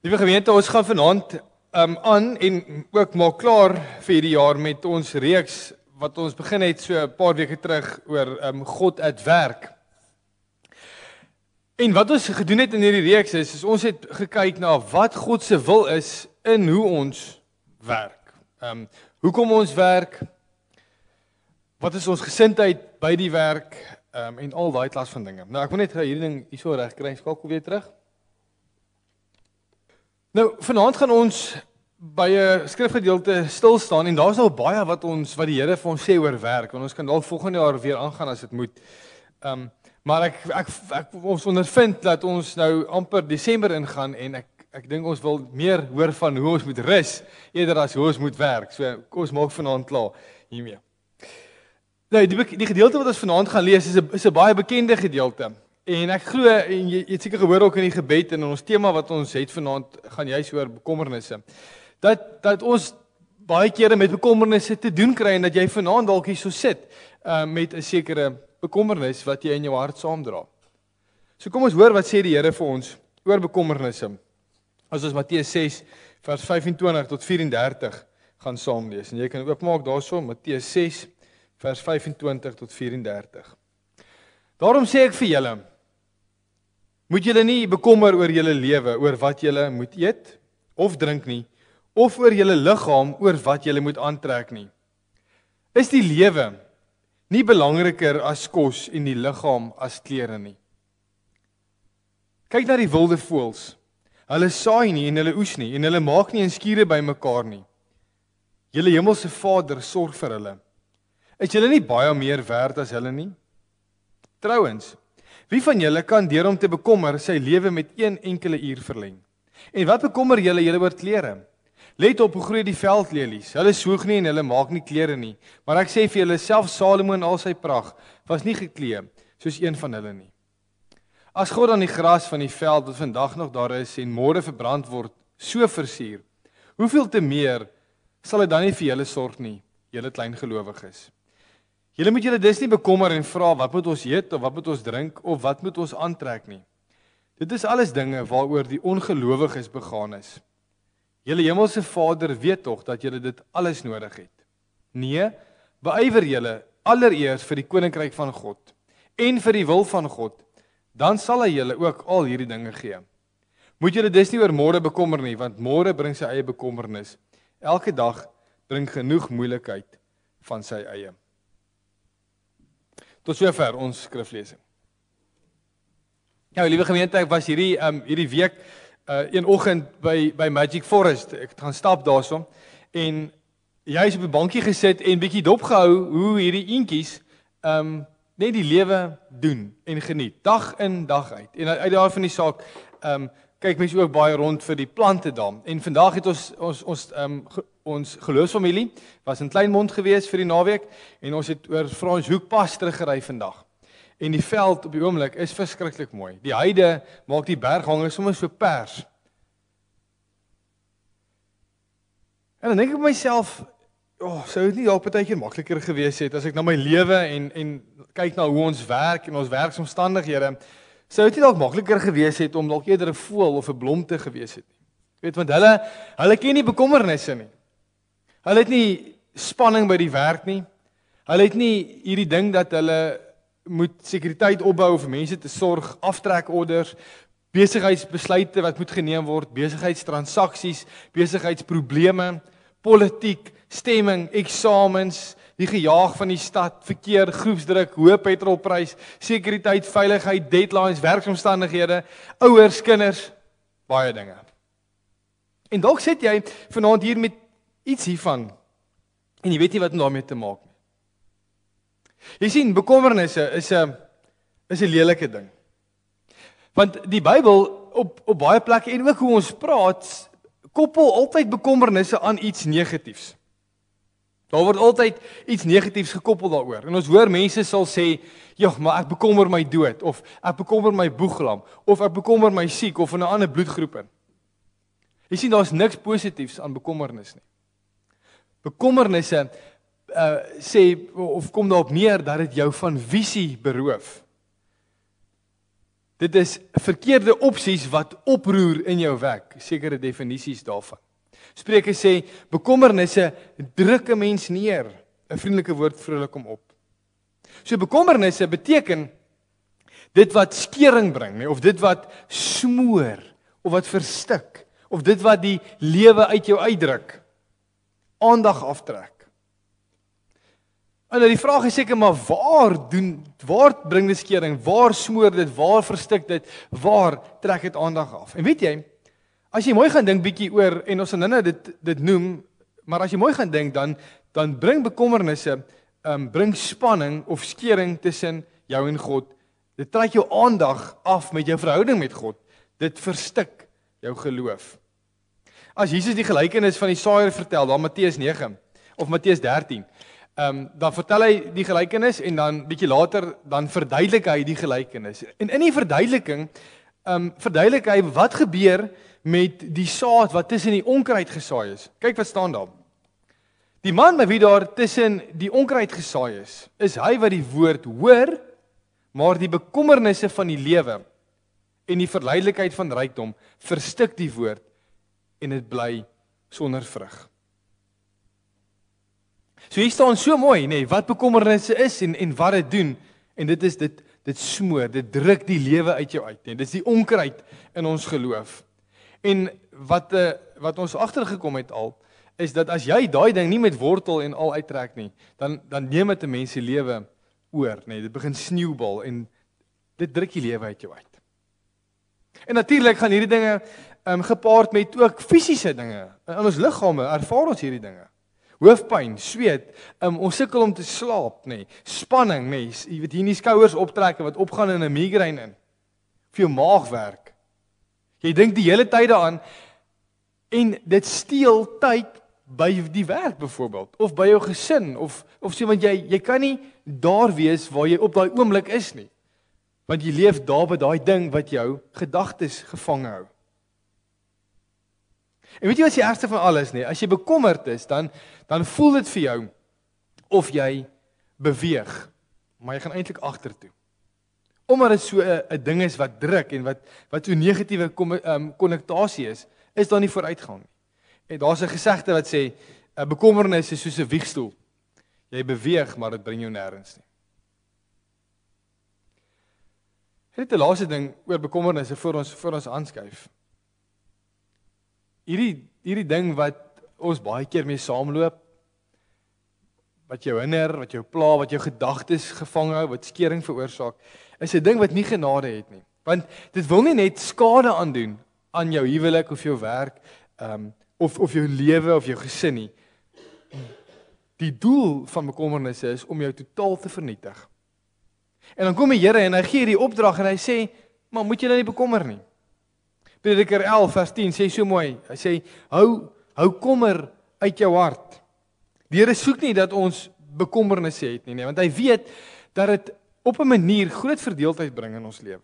Liewe gemeente, ons gaan vanaand um aan en ook maar klaar vir hierdie jaar met ons reeks wat ons begin het so 'n paar weke terug oor um God at werk. En wat ons gedoen het in hierdie reeks is, is ons het gekyk na wat God se wil is in hoe ons werk. Um hoekom ons werk? Wat is ons gesindheid by die werk? Um en al daai klas van dinge. Nou ek wil net hierdie ding hierso reg kry. Skakel weer terug. Nou vanaand gaan ons by 'n skrifgedeelte stil staan en daar's nou baie wat ons wat die Here vir ons sê oor werk en ons kan dalk volgende jaar weer aangaan as dit moet. Ehm um, maar ek, ek ek ek ons ondervind dat ons nou amper Desember ingaan en ek ek dink ons wil meer hoor van hoe ons moet rus eerder as hoe ons moet werk. So ons maak vanaand klaar hiermee. Nou die die gedeelte wat ons vanaand gaan lees is 'n is 'n baie bekende gedeelte. En ek glo en jy, jy het seker gehoor ook in die gebed en in ons tema wat ons het vanaand gaan juis oor bekommernisse. Dat dat ons baie kere met bekommernisse te doen kry en dat jy vanaand dalk hier so sit uh, met 'n sekere bekommernis wat jy in jou hart saamdra. So kom ons hoor wat sê die Here vir ons oor bekommernisse. As ons Matteus 6 vers 25 tot 34 gaan saam lees en jy kan oopmaak daarso Matteus 6 vers 25 tot 34. Daarom sê ek vir julle Moet julle nie bekommer oor julle lewe, oor wat julle moet eet of drink nie, of oor julle liggaam, oor wat julle moet aantrek nie. Is die lewe nie belangriker as kos en die liggaam as klere nie? Kyk na die wilde voëls. Hulle saai nie en hulle oes nie en hulle maak nie en skure bymekaar nie. Julle hemelse Vader sorg vir hulle. Is julle nie baie meer werd as hulle nie? Trouwens, Wie van julle kan deur om te bekommer sy lewe met een enkele uur verleng? En wat bekommer julle julle oor klere? Let op hoe groei die veldlelies. Hulle soeg nie en hulle maak nie klere nie. Maar ek sê vir julle self Salomo in al sy prag was nie geklee soos een van hulle nie. As God aan die gras van die veld wat vandag nog daar is en môre verbrand word, so versuur, hoeveel te meer sal hy dan nie vir julle sorg nie, julle klein gelowiges nie. Julle moet julle dus nie bekommer en vra wat moet ons eet of wat moet ons drink of wat moet ons aantrek nie. Dit is alles dinge waaroor die ongelowiges begaan is. Julle hemelse Vader weet tog dat julle dit alles nodig het. Nee, beywer julle allereers vir die koninkryk van God en vir die wil van God, dan sal hy julle ook al hierdie dinge gee. Moet julle dus nie oor môre bekommer nie, want môre bring sy eie bekommernis. Elke dag bring genoeg moeilikheid van sy eie. Tot sover ons skriflesing. Nou, liewe gemeente, ek was hierdie um hierdie week uh een oggend by by Magic Forest. Ek het gaan stap daarsom en jy is op 'n bankie gesit en bietjie dop gehou hoe hierdie eentjies um net die lewe doen en geniet dag in dag uit. En uit daar van die saak um kyk mense ook baie rond vir die plante daar. En vandag het ons ons ons um, ons geloofsfamilie was in Kleinmond gewees vir die naweek en ons het oor Frans Hoek pas teruggery vandag. En die veld op die oomblik is verskriklik mooi. Die heide maak die berghange sommer so pers. En dan dink ek vir myself, "Ag, oh, sou dit nie dalk baie keer makliker gewees het as ek na my lewe en en kyk na hoe ons werk en ons werksomstandighede." Here sou dit nie dalk makliker gewees het om dalk eerder 'n voël of 'n blom te gewees het nie. Jy weet want hulle hulle ken nie bekommernisse nie. Hulle het nie spanning by die werk nie. Hulle het nie hierdie ding dat hulle moet sekuriteit opbou vir mense te sorg, aftrek orders, besigheidsbesluite wat moet geneem word, besigheidstransaksies, besigheidsprobleme, politiek, stemming, eksamens, die gejaag van die stad, verkeer, groepsdruk, hoë petrolprys, sekuriteit, veiligheid, deadlines, werkomstandighede, ouers, kinders, baie dinge. En dalk sit jy vanaand hier met iets hiervan en jy weet nie wat om daarmee te maak nie. Jy sien, bekommernisse is 'n is 'n lelike ding. Want die Bybel op op baie plekke en ook hoe ons praat koppel altyd bekommernisse aan iets negatiefs. Daar word altyd iets negatiefs gekoppel daaroor. En ons hoor mense sal sê, "Jog, ja, maar ek bekommer my dood of ek bekommer my boeglam of ek bekommer my siek of 'n ander bloedgroep." Jy sien daar's niks positiefs aan bekommernis nie. Bekommernisse uh sê of kom daarop neer dat dit jou van visie beroof. Dit is verkeerde opsies wat oproer in jou wek, sekere definisies daarvan. Spreuke sê bekommernisse druk 'n mens neer. 'n Vriendelike woord vrolik om op. So bekommernisse beteken dit wat skeuring bring, nê, nee, of dit wat smoor of wat verstik of dit wat die lewe uit jou uitdruk. Aandag aftrek. En nou die vraag is seker maar waar doen waar bring die skeuring? Waar smoor dit? Waar verstik dit? Waar trek dit aandag af? En weet jy, As jy mooi gaan dink bietjie oor en ons gaan nou-nou dit dit noem, maar as jy mooi gaan dink dan dan bring bekommernisse, um bring spanning of skeuring tussen jou en God. Dit trek jou aandag af met jou verhouding met God. Dit verstik jou geloof. As Jesus die gelykenis van die saaiër vertel, daar Matteus 9 of Matteus 13, ehm um, dan vertel hy die gelykenis en dan bietjie later dan verduidelik hy die gelykenis. En in die verduideliking ehm um, verduidelik hy wat gebeur met die saad wat tussen die onkruid gesaai is. Kyk wat staan daar. Die man by wie daar tussen die onkruid gesaai is, is hy wat die woord hoor, maar die bekommernisse van die lewe en die verleidelikheid van rykdom verstik die woord en dit bly sonder vrug. So hier staan so mooi nê, nee, wat bekommernisse is en en wat dit doen en dit is dit dit smoor, dit druk die lewe uit jou uit nê. Nee. Dis die onkruid in ons geloof. En wat 'n eh, wat ons agtergekom het al is dat as jy daai ding nie met wortel en al uittrek nie, dan dan neem dit 'n mens se lewe oor, nê. Nee, dit begin sneeubal en dit druk die lewe uit jou uit. En natuurlik gaan hierdie dinge ehm um, gepaard met ook fisiese dinge. In ons liggame ervaar ons hierdie dinge. Hoofpyn, sweet, um, ons sukkel om te slaap, nê. Nee. Spanning, mens, jy weet hier in die skouers optrek en wat opgaan in 'n migraine in. Vir jou maag werk. Jy dink die hele tyd daaraan en dit steel tyd by die werk byvoorbeeld of by jou gesin of of sê want jy jy kan nie daar wees waar jy op daai oomblik is nie want jy leef daar by daai ding wat jou gedagtes gevang hou. En weet jy wat die ergste van alles nie as jy bekommerd is dan dan voel dit vir jou of jy beweeg maar jy gaan eintlik agtertoe omdat dit so 'n ding is wat druk en wat wat so negatiewe ehm, konnektasie um, is, is daar nie vooruitgang nie. En daar's 'n gesegde wat sê 'n bekommernis is soos 'n wiegstoel. Jy beweeg, maar dit bring jou nêrens nie. Het dit die laaste ding oor bekommernisse vir ons vir ons aanskuif. Hierdie hierdie ding wat ons baie keer mee saamloop wat jou hinder, wat jou pla, wat jou gedagtes gevang hou, wat skering veroorsaak is 'n ding wat nie genade het nie. Want dit wil nie net skade aandoen aan jou huwelik of jou werk, ehm um, of of jou lewe of jou gesin nie. Die doel van bekommernisse is om jou totaal te vernietig. En dan kom die Here en hy gee hierdie opdrag en hy sê, "Maar moet jy nou nie bekommer nie." Prediker 11 vers 10 sê so mooi. Hy sê, "Hou hou kommer uit jou hart." Die Here soek nie dat ons bekommernisse het nie, nee, want hy weet dat dit op 'n manier groot verdeeldheid bring in ons lewe.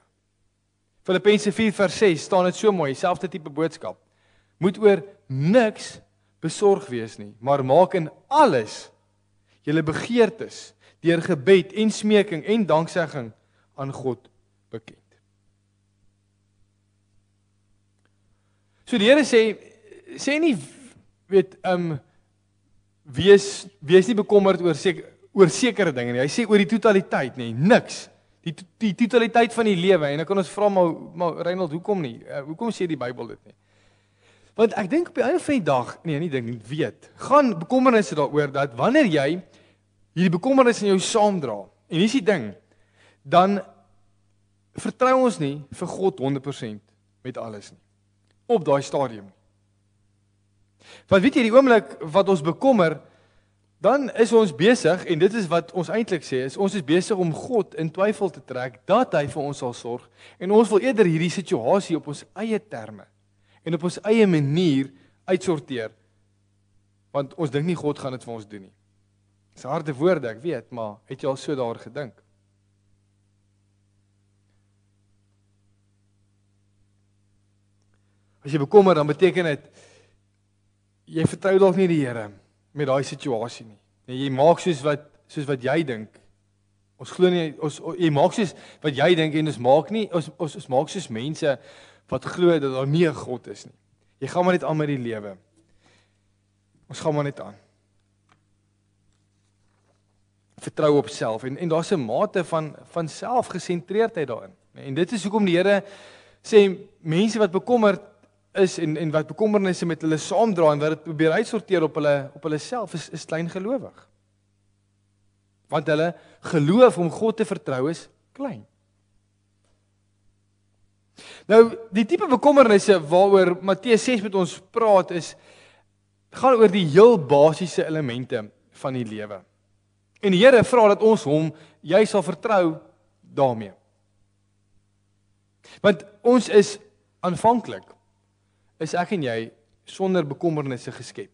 Filippense 4:6 staan dit so mooi, selfde tipe boodskap. Moet oor niks besorg wees nie, maar maak in alles julle begeertes deur gebed en smeking en danksegging aan God bekend. So die Here sê sê nie weet ehm um, wees wees nie bekommerd oor seker oor sekere dinge nie. Hy sê oor die totaliteit nie, niks. Die to die totaliteit van die lewe en dan kan ons vra maar maar Reinald, hoekom nie? Uh, hoekom sê die Bybel dit nie? Want ek dink op die einde van die dag, nee, nie ding weet. Gaan bekommernisse daaroor dat wanneer jy hierdie bekommernisse in jou saamdra. En dis die ding. Dan vertrou ons nie vir God 100% met alles nie. Op daai stadium. Want weet jy, die oomblik wat ons bekommer dan is ons besig en dit is wat ons eintlik sê is ons is besig om God in twyfel te trek dat hy vir ons sal sorg en ons wil eerder hierdie situasie op ons eie terme en op ons eie manier uitsorteer want ons dink nie God gaan dit vir ons doen nie. Dis harde woorde, ek weet, maar het jy al so daaroor gedink? As jy bekommer, dan beteken dit jy vertrou dalk nie die Here nie met daai situasie nie. Nee, jy maak soos wat soos wat jy dink. Ons glo nie ons jy maak soos wat jy dink en ons maak nie ons ons, ons maak soos mense wat glo dat daar nie 'n God is nie. Jy gaan maar net aan met die lewe. Ons gaan maar net aan. Vertrou op self en en daar's 'n mate van van selfgesentreerdheid daarin. En dit is hoekom die Here sê mense wat bekommerd is en en wat bekommernisse met hulle saamdra en wat dit probeer uitsorteer op hulle op hulle self is is klein gelowig. Want hulle geloof om God te vertrou is klein. Nou die tipe bekommernisse waaroor Matteus 6 met ons praat is gaan oor die heel basiese elemente van die lewe. En die Here vra dat ons hom jy sal vertrou daarmee. Want ons is aanvanklik is ek en jy sonder bekommernisse geskep.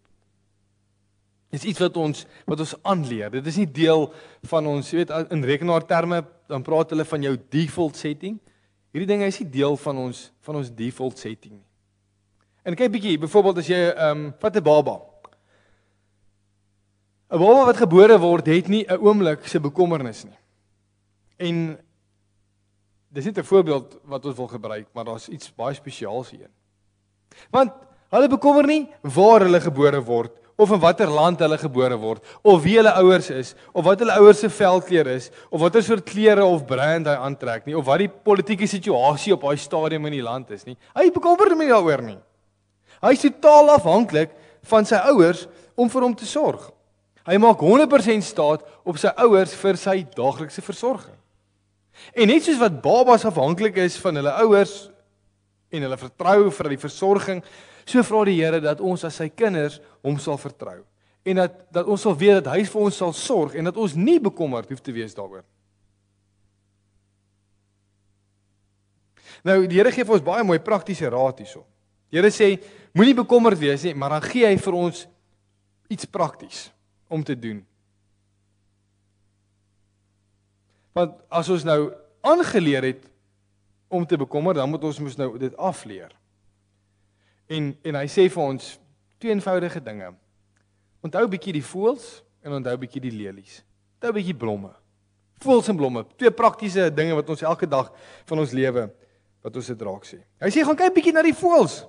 Dit is iets wat ons wat ons aanleer. Dit is nie deel van ons, jy weet, in rekenaarterme dan praat hulle van jou default setting. Hierdie ding is nie deel van ons van ons default setting nie. En kyk bietjie, byvoorbeeld as jy ehm um, vat 'n baba. 'n Baba wat gebore word, het nie 'n oomblik se bekommernis nie. En dis net 'n voorbeeld wat ons wil gebruik, maar daar's iets baie spesiaals hierin. Want hulle bekommer nie waar hulle gebore word of in watter land hulle gebore word of wie hulle ouers is of wat hulle ouers se velkleur is of watter soort klere of brand hy aantrek nie of wat die politieke situasie op daai stadium in die land is nie. Hy bekommer nie daaroor nie. Hy is totaal afhanklik van sy ouers om vir hom te sorg. Hy maak 100% staat op sy ouers vir sy daaglikse versorging. En net soos wat babas afhanklik is van hulle ouers en hulle vertrou vir die versorging. So vra die Here dat ons as sy kinders hom sal vertrou en dat dat ons sal weet dat hy vir ons sal sorg en dat ons nie bekommerd hoef te wees daaroor. Nou die Here gee vir ons baie mooi praktiese raad hierso. Die Here sê moenie bekommerd wees nie, maar dan gee hy vir ons iets prakties om te doen. Want as ons nou aangeleer het om te bekommer, dan moet ons mos nou dit afleer. En en hy sê vir ons twee eenvoudige dinge. Onthou bietjie die voëls en onthou bietjie die lelies. Onthou bietjie blomme. Voëls en blomme, twee praktiese dinge wat ons elke dag van ons lewe wat ons dit raak sien. Hy sê gaan kyk bietjie na die voëls.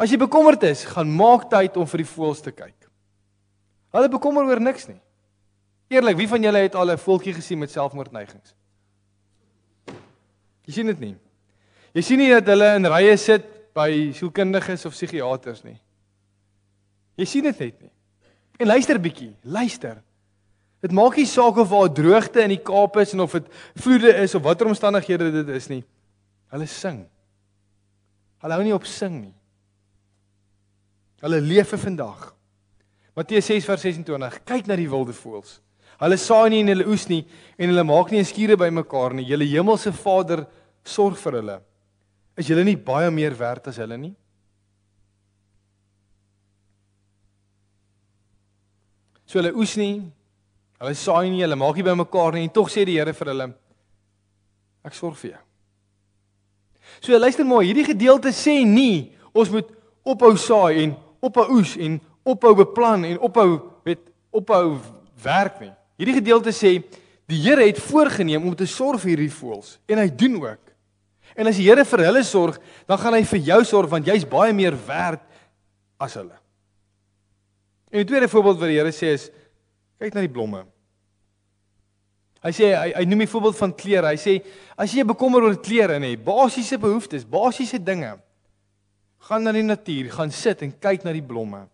As jy bekommerd is, gaan maak tyd om vir die voëls te kyk. Hulle bekommer oor niks nie. Eerlik, wie van julle het al 'n voeltjie gesien met selfmoordneigings? Jy sien dit nie. Jy sien nie dat hulle in rye sit by sielkundiges of psigiaters nie. Jy sien dit net nie. En luister bietjie, luister. Dit maak nie saak of waar droogte in die Kaap is en of dit vloede is of watter omstandighede dit is nie. Hulle sing. Hulle hou nie op sing nie. Hulle leef vir vandag. Matteus 6:26 kyk na die wilde voëls. Hulle saai nie en hulle oes nie en hulle maak nie 'n skure bymekaar nie. Julle hemelse Vader sorg vir hulle. Is julle nie baie meer werd as hulle nie? So hulle oes nie, hulle saai nie, hulle maak nie bymekaar nie en tog sê die Here vir hulle ek sorg vir jou. So luister mooi, hierdie gedeelte sê nie ons moet ophou saai en ophou oes en ophou beplan en ophou met ophou werk nie. Hierdie gedeelte sê die Here het voorgenem om te sorg vir hierdie voëls en hy doen ook. En as die Here vir hulle sorg, dan gaan hy vir jou sorg want jy's baie meer werd as hulle. En 'n tweede voorbeeld wat die Here sê is kyk na die blomme. Hy sê hy, hy noem 'n voorbeeld van klere. Hy sê as jy bekommer oor klere nê, basiese behoeftes, basiese dinge, gaan na die natuur, gaan sit en kyk na die blomme.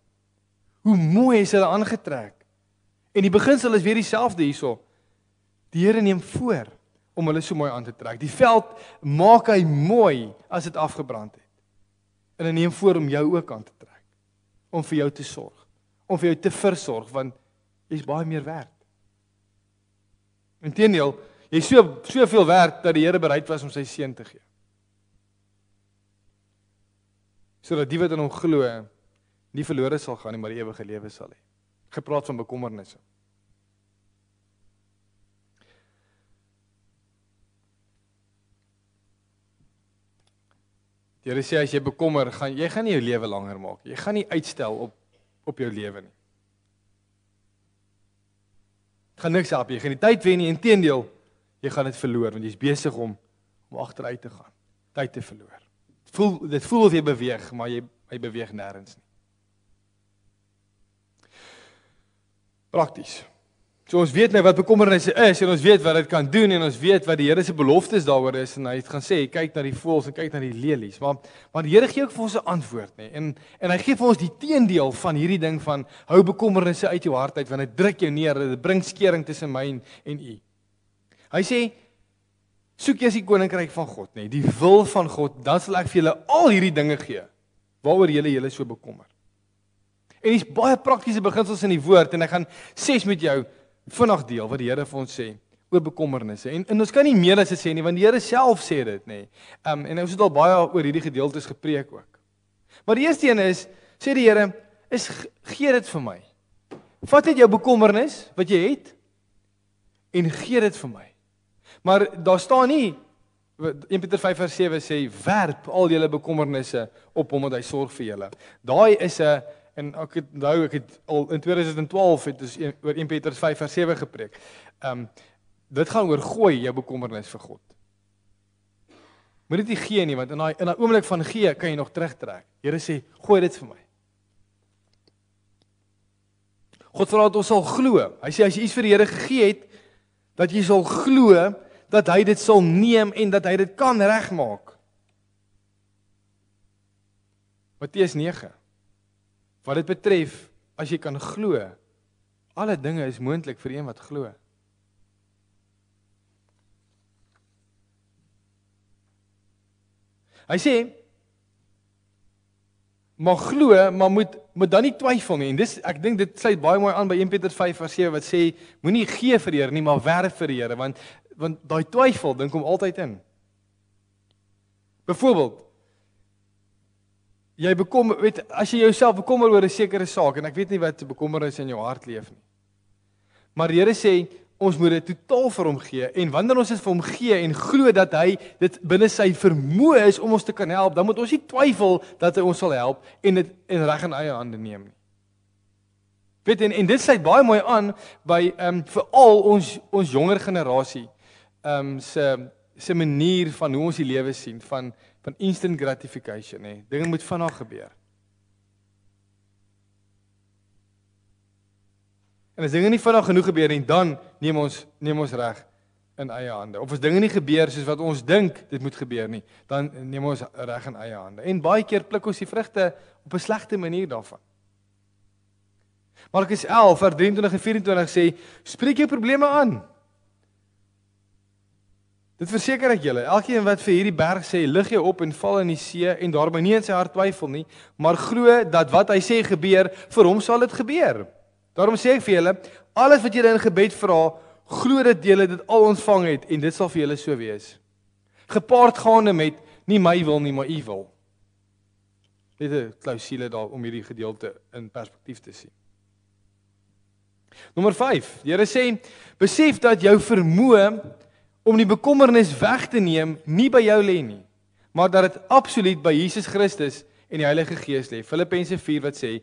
Hoe mooi is hulle aangetrek. En die beginsel is weer dieselfde hierso. Die Here neem voor om hulle so mooi aan te trek. Die veld maak hy mooi as dit afgebrand het. En hy neem voor om jou ook aan te trek. Om vir jou te sorg. Om vir jou te versorg want jy's baie meer werd. Inteendeel, jy's so soveel werd dat die Here bereid was om sy seun te gee. Sodat die wat in hom glo, nie verlore sal gaan nie, maar ewige lewe sal hê gepraat van bekommernisse. Die Here sê as jy bekommer, gaan jy gaan nie jou lewe langer maak. Jy gaan nie uitstel op op jou lewe nie. Dit gaan niks help nie. Jy gaan nie tyd wen nie. Inteendeel, jy gaan dit verloor want jy's besig om om agteruit te gaan. Tyd te verloor. Dit voel dit voel of jy beweeg, maar jy jy beweeg nêrens nie. prakties. So ons weet nou wat bekommernisse is en ons weet wat dit kan doen en ons weet wat die Here se beloftes daaroor is en hy het gaan sê kyk na die voëls en kyk na die lelies maar maar die Here gee ook vir ons 'n antwoord nê nee. en en hy gee vir ons die teendeel van hierdie ding van hou bekommernisse uit jou hart uit want dit druk jou neer dit bring skeuring tussen my en, en u Hy sê soek eers die koninkryk van God nê nee, die wil van God dan sal ek vir julle al hierdie dinge gee waaroor julle julle so bekommer En dis baie praktiese beginsels in die woord en ek gaan ses met jou vanaand deel wat die Here vir ons sê oor bekommernisse. En, en ons kan nie meer as dit sê nie want die Here self sê dit nê. Ehm um, en ons het al baie oor hierdie gedeeltes gepreek ook. Maar die eerste een is sê die Here is gee dit vir my. Vat net jou bekommernis wat jy het en gee dit vir my. Maar daar staan nie 1 Pieter 5:7 sê werp al julle bekommernisse op hom want hy sorg vir julle. Daai is 'n En ek het onthou ek het al in 2012 het ons oor 1 Petrus 5 vers 7 gepreek. Ehm um, dit gaan oor gooi jou bekommernis vir God. Moet dit nie gee nie want in daai in daai oomblik van gee kan jy nog terugtrek. Here sê gooi dit vir my. God vra dat ons sal glo. Hy sê as jy iets vir die Here gegee het dat jy sal glo dat hy dit sal neem en dat hy dit kan regmaak. Matteus 9 Wat dit betref, as jy kan glo, alle dinge is moontlik vir een wat glo. Hy sê mag glo, maar moet moet dan nie twyfel nie. En dis ek dink dit sluit baie mooi aan by 1 Petrus 5 vers 7 wat sê moenie gee vir die Here nie, maar werf vir die Here want want daai twyfel dink hom altyd in. Byvoorbeeld, jy bekom weet as jy jouself bekommer oor 'n sekere saak en ek weet nie wat bekommernis in jou hart leef nie. Maar die Here sê ons moet dit totaal vir hom gee en wanneer ons dit vir hom gee en glo dat hy dit binne sy vermoë is om ons te kan help, dan moet ons nie twyfel dat hy ons sal help en dit in reg in eie hande neem nie. Weet en en dit sluit baie mooi aan by ehm um, veral ons ons jonger generasie ehm um, se se manier van hoe ons die lewe sien van van instant gratification hè. Dinge moet vinnig gebeur. En as dinge nie vinnig genoeg gebeur nie, dan neem ons neem ons reg in eie hande. Of as dinge nie gebeur soos wat ons dink dit moet gebeur nie, dan neem ons reg in eie hande. En baie keer pluk ons die vrugte op 'n slegte manier daarvan. Markus 11 vers 23 en 24 sê: "Spreek jou probleme aan." Dit verseker ek julle, elkeen wat vir hierdie berg sê, lig jy op en val in die see en daarby nie in sy hart twyfel nie, maar glo dat wat hy sê gebeur, vir hom sal dit gebeur. Daarom sê ek vir julle, alles wat julle in gebed vra, glo dat julle dit al ontvang het en dit sal vir julle so wees. Gepaardgaande met nie my wil nie, maar u wil. Dit is 'n klousule daar om hierdie gedeelte in perspektief te sien. Nommer 5. Die Here sê, besef dat jou vermoë om die bekommernis weg te neem nie by jou lê nie, maar dat dit absoluut by Jesus Christus en die Heilige Gees lê. Filippense 4 wat sê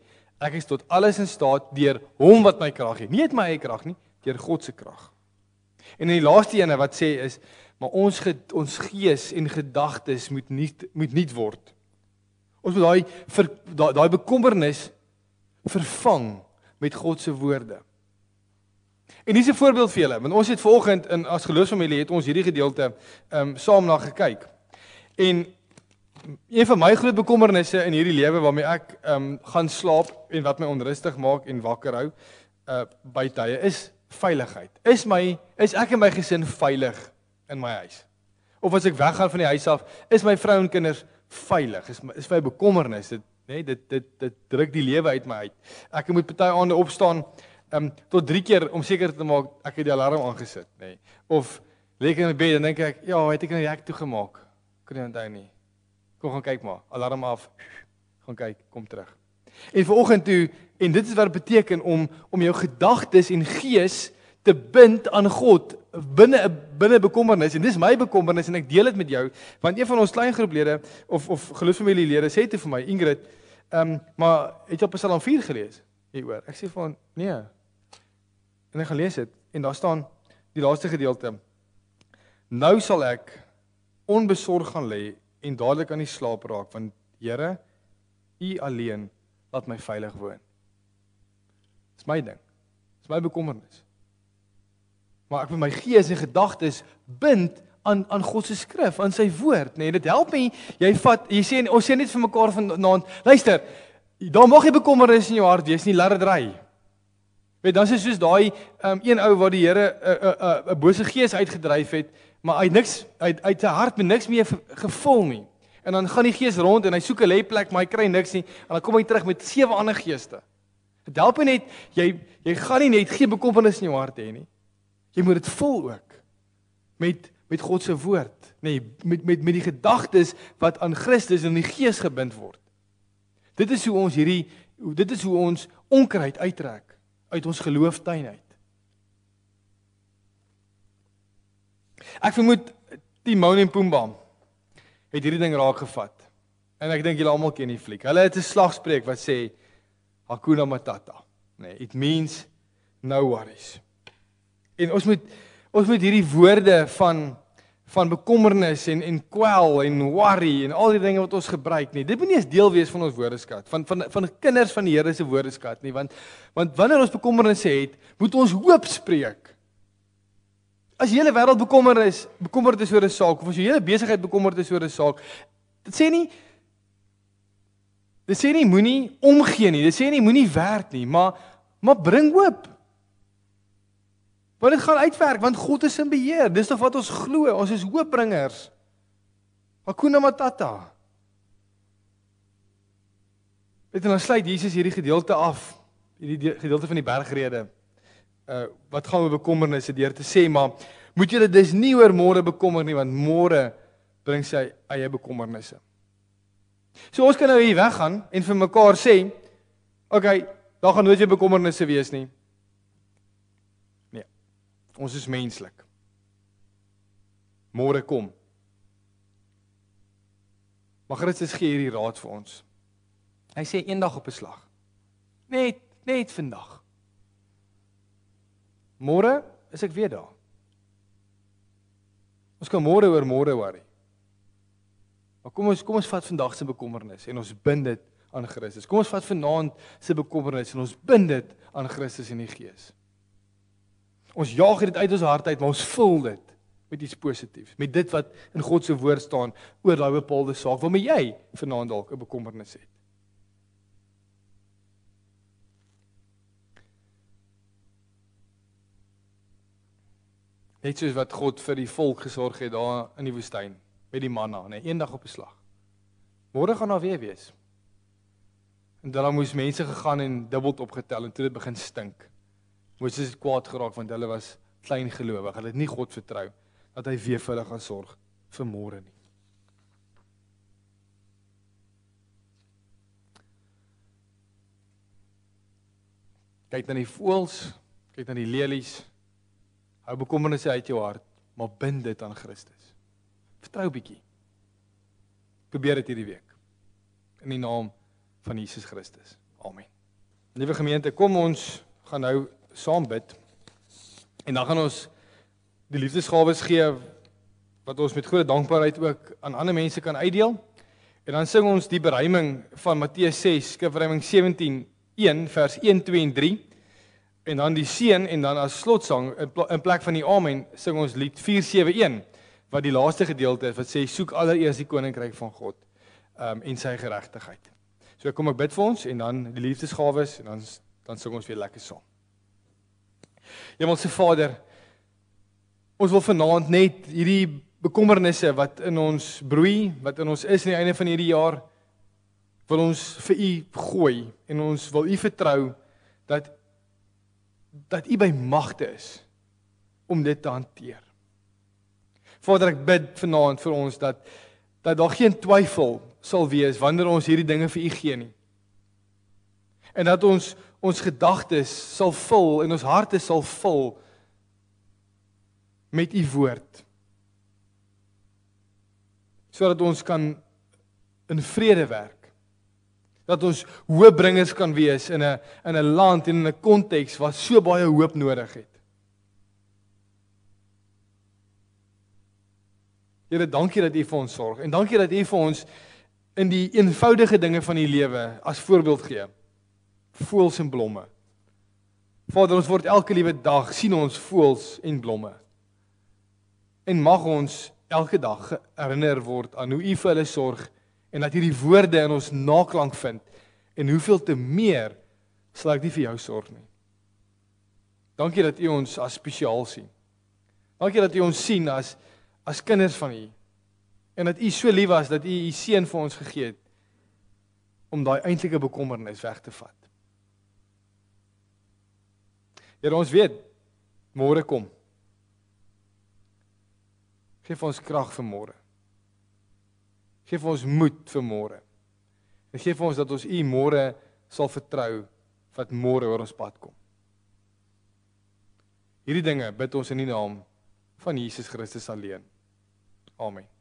ek is tot alles in staat deur hom wat my krag gee. Nie uit my eie krag nie, deur God se krag. En in die laaste ene wat sê is maar ons ge, ons gees en gedagtes moet nie moet nie word. Ons moet daai daai bekommernis vervang met God se woorde. En dis 'n voorbeeld vir julle, want ons het vanoggend in as geloofsfamilie het ons hierdie gedeelte ehm um, saam na gekyk. En een van my groot bekommernisse in hierdie lewe waarmee ek ehm um, gaan slaap en wat my onrustig maak en wakker hou, uh by tye is veiligheid. Is my is ek en my gesin veilig in my huis? Of as ek weggaan van die huis af, is my vrou en kinders veilig? Is my, is my bekommernis dit nê nee, dit dit dit druk die lewe uit my uit. Ek moet baie aande opstaan um, tot 3 keer om seker te maak ek het die alarm aangesit, nê. Nee. Of lê ek in die bed en dink ek, ja, het ek nou die hek toegemaak? Kan nie onthou nie. Kom gaan kyk maar. Alarm af. Gaan kyk, kom terug. En vanoggend toe en dit is wat dit beteken om om jou gedagtes en gees te bind aan God binne 'n binne bekommernis en dis my bekommernis en ek deel dit met jou want een van ons klein groeplede of of geloofsfamilielede sê te vir my Ingrid ehm um, maar het jy op Psalm 4 gelees hieroor ek sê van nee En ek gaan lees dit en daar staan die laaste gedeelte. Nou sal ek onbesorg gaan lê en dadelik aan die slaap raak want Here U alleen laat my veilig woon. Dis my ding. Dis my bekommernis. Maar ek met my gees en gedagtes bind aan aan God se skrif, aan sy woord, nê. Nee, dit help my. Jy vat, jy sê ons sê net vir mekaar vanaand, luister, daar mag nie bekommernis in jou hart wees nie, laat dit ry, Weet, dan is soos daai um, een ou wat die Here 'n uh, 'n uh, 'n uh, bose gees uitgedryf het, maar hy niks uit uit sy hart met niks meer gevul nie. En dan gaan die gees rond en hy soek 'n lê plek, maar hy kry niks nie. En dan kom hy terug met sewe ander geeste. Help net jy jy gaan nie net geen bekommernis in jou hart hê nie. Jy moet dit vul ook met met God se woord, nê, nee, met met met die gedagtes wat aan Christus en die Gees gebind word. Dit is hoe ons hierdie dit is hoe ons onkruid uittrek uit ons geloofstuin uit. Ek vermoed Timon en Pumba het hierdie ding raak gevat. En ek dink julle almal ken die fliek. Hulle het 'n slagspreuk wat sê Hakuna Matata. Nee, it means no worries. En ons moet ons moet hierdie woorde van van bekommernis en en kwel en worry en al die dinge wat ons gebruik nie. Dit moet nie eens deel wees van ons woordeskat van van van kinders van die Here se woordeskat nie, want want wanneer ons bekommernisse het, moet ons hoop spreek. As die hele wêreld bekommerd is, bekommerd is oor 'n saak of as jou hele besigheid bekommerd is oor 'n saak, dit sê nie dit sê nie moenie omgee nie. Dit sê nie moenie werk nie, maar maar bring hoop. Want dit gaan uitwerk want God is in beheer. Dis of wat ons glo. Ons is hoopbringers. Hakuna matata. Dit en dan sluit Jesus hierdie gedeelte af, hierdie gedeelte van die bergrede. Uh wat gaan oor bekommernisse deur te sê, maar moet julle dis nie oor môre bekommer nie want môre bring sy eie bekommernisse. So ons kan nou hier weggaan en vir mekaar sê, okay, daar gaan nooit weer bekommernisse wees nie. Ons is menslik. Môre kom. Maar Christus gee hierdie raad vir ons. Hy sê eendag op 'n slag. Net net vandag. Môre is ek weer daar. Ons kan môre oor môre worry. Maar kom ons kom ons vat vandag se bekommernis en ons bind dit aan Christus. Kom ons vat vanaand se bekommernis en ons bind dit aan Christus en die Gees. Ons jaag dit uit ons hart uit, maar ons vul dit met iets positiefs, met dit wat in God se woord staan oor daai bepaalde saak waarmee jy vanaand dalk 'n bekommernis het. Net soos wat God vir die volk gesorg het daar in die woestyn met die manna, net eendag op 'n slag. Môre gaan daar weer wees. En dan moes mense gegaan en dubbel opgetel en toe dit begin stink. Moses het kwaad geraak want hulle was klein gelowig. Hulle het nie God vertrou dat hy weer vir hulle gaan sorg vir môre nie. Kyk na die voëls, kyk na die lelies. Hou bekommernisse uit jou hart, maar bind dit aan Christus. Vertrou bietjie. Probeer dit hierdie week. In die naam van Jesus Christus. Amen. Liewe gemeente, kom ons gaan nou saam bid. En dan gaan ons die liefdesgawes gee wat ons met groot dankbaarheid ook aan ander mense kan uitdeel. En dan sing ons die beruiming van Matteus 6, skrifruiming 17:1 vers 1, 2 en 3. En dan die seën en dan as slotsang in plek van die amen sing ons lied 471 wat die laaste gedeelte is wat sê soek allereers die koninkryk van God um, en sy geregtigheid. So kom ek bid vir ons en dan die liefdesgawes en dan dan sing ons weer lekker saam. Hemelse ja, Vader, ons wil vanaand net hierdie bekommernisse wat in ons broei, wat in ons is aan die einde van hierdie jaar, wil ons vir u gooi en ons wil u vertrou dat dat u by magte is om dit te hanteer. Vader, ek bid vanaand vir ons dat dat daar geen twyfel sal wees wanneer ons hierdie dinge vir u gee nie. En dat ons ons gedagtes sal vul en ons harte sal vul met u woord sodat ons kan in vrede werk dat ons hoë bringers kan wees in 'n in 'n land en in 'n konteks waar so baie hoop nodig het Here dankie dat u vir ons sorg en dankie dat u vir ons in die eenvoudige dinge van die lewe as voorbeeld gee het voëls en blomme. Vader, ons word elke liewe dag sien ons voëls en blomme. En mag ons elke dag herinner word aan hoe U vir hulle sorg en dat hierdie woorde in ons naklank vind en hoeveel te meer sal ek nie vir jou sorg nie. Dankie dat U ons as spesiaal sien. Dankie dat U ons sien as as kinders van U en dat U so lief was dat U U seun vir ons gegee het om daai eintlike bekommernis weg te vat. Here ons weet môre kom. Geef ons krag vir môre. Geef ons moed vir môre. En geef ons dat ons U môre sal vertrou wat môre oor ons pad kom. Hierdie dinge bid ons in die naam van Jesus Christus alleen. Amen.